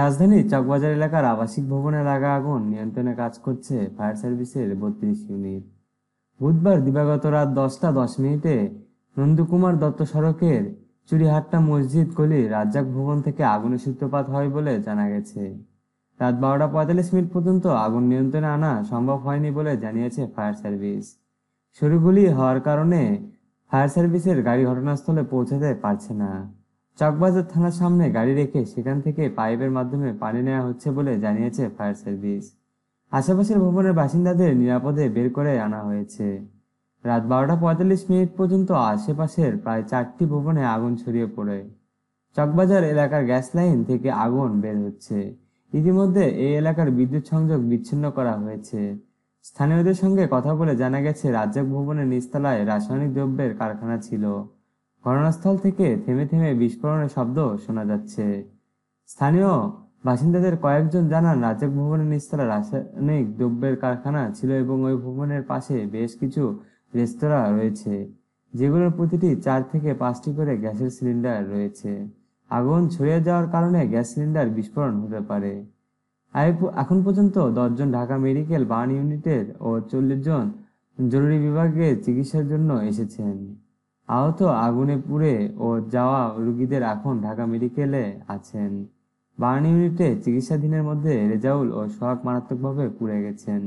রাজধানীর চকবাজার এলাকার আবাসিক ভবনে লাগা আগুন নিয়ন্ত্রণে কাজ করছে ফায়ার সার্ভিসের বত্রিশ ইউনিট বুধবার দিবাগত রাত দশটা দশ মিনিটে নন্দকুমার দত্ত সড়কের চুরিহাট্টা মসজিদ গলি রাজ্জাক ভবন থেকে আগুনের সূত্রপাত হয় বলে জানা গেছে রাত বারোটা পঁয়তাল্লিশ মিনিট পর্যন্ত আগুন নিয়ন্ত্রণে আনা সম্ভব হয়নি বলে জানিয়েছে ফায়ার সার্ভিস সরু গুলি হওয়ার কারণে ফায়ার সার্ভিসের গাড়ি ঘটনাস্থলে পৌঁছাতে পারছে না চকবাজার থানার সামনে গাড়ি রেখে সেখান থেকে পাইপের মাধ্যমে পানি নেওয়া হচ্ছে বলে জানিয়েছে ফায়ার সার্ভিস আশেপাশের ভবনের বাসিন্দাদের নিরাপদে বের করে আনা হয়েছে রাত বারোটা পঁয়তাল্লিশ মিনিট পর্যন্ত আশেপাশের প্রায় চারটি ভবনে আগুন ছড়িয়ে পড়ে চকবাজার এলাকার গ্যাস লাইন থেকে আগুন বের হচ্ছে ইতিমধ্যে এই এলাকার বিদ্যুৎ সংযোগ বিচ্ছিন্ন করা হয়েছে স্থানীয়দের সঙ্গে কথা বলে জানা গেছে রাজ্জাক ভবনের নিচতলায় রাসায়নিক দ্রব্যের কারখানা ছিল ঘটনাস্থল থেকে থেমে থেমে বিস্ফোরণের শব্দ শোনা যাচ্ছে স্থানীয় বাসিন্দাদের কয়েকজন জানান রাজক ভবনের নিচতলা রাসায়নিক দ্রব্যের কারখানা ছিল এবং ওই ভবনের পাশে বেশ কিছু রেস্তোরাঁ রয়েছে যেগুলোর প্রতিটি চার থেকে পাঁচটি করে গ্যাসের সিলিন্ডার রয়েছে আগুন ছড়িয়ে যাওয়ার কারণে গ্যাস সিলিন্ডার বিস্ফোরণ হতে পারে এখন পর্যন্ত দশজন ঢাকা মেডিকেল বার্ন ইউনিটের ও চল্লিশ জন জরুরি বিভাগে চিকিৎসার জন্য এসেছেন আহত আগুনে পুড়ে ও যাওয়া রুগীদের এখন ঢাকা মেডিকেলে আছেন বার্ন ইউনিটে চিকিৎসাধীনের মধ্যে রেজাউল ও সোহাগ মারাত্মকভাবে পুড়ে গেছেন